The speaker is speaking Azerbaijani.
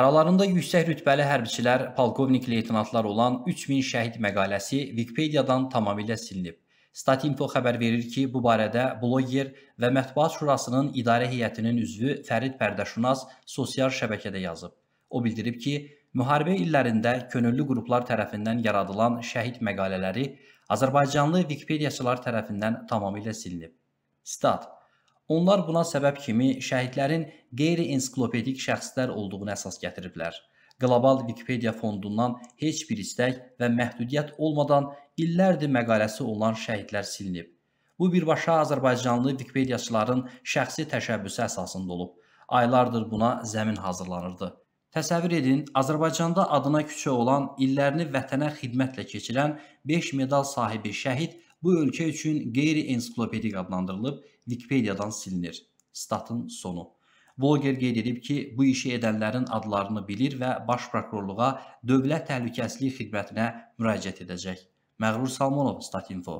Aralarında yüksək rütbəli hərbçilər, polkovnik leytenantlar olan 3000 şəhid məqaləsi Wikipediyadan tamamilə silinib. Statinfo xəbər verir ki, bu barədə bloger və Mətbuat Şurasının idarə heyətinin üzvü Fərid Pərdəşunas sosial şəbəkədə yazıb. O bildirib ki, müharibə illərində könüllü qruplar tərəfindən yaradılan şəhid məqalələri Azərbaycanlı Wikipediyaçılar tərəfindən tamamilə silinib. Stat Onlar buna səbəb kimi şəhidlərin qeyri-ensiklopedik şəxslər olduğunu əsas gətiriblər. Qlobal Wikipedia fondundan heç bir istək və məhdudiyyət olmadan illərdir məqaləsi olan şəhidlər silinib. Bu birbaşa Azərbaycanlı Wikipediyaçıların şəxsi təşəbbüsü əsasında olub. Aylardır buna zəmin hazırlanırdı. Təsəvvür edin, Azərbaycanda adına küçə olan illərini vətənə xidmətlə keçirən 5 medal sahibi şəhid bu ölkə üçün qeyri-ensiklopedik adlandırılıb Wikipediyadan silinir. Statın sonu. Blogger qeyd edib ki, bu işi edənlərin adlarını bilir və Baş Prokurorluğa Dövlət Təhlükəsizlik Xidmətinə müraciət edəcək. Məğrur Salmonov, Statinfo.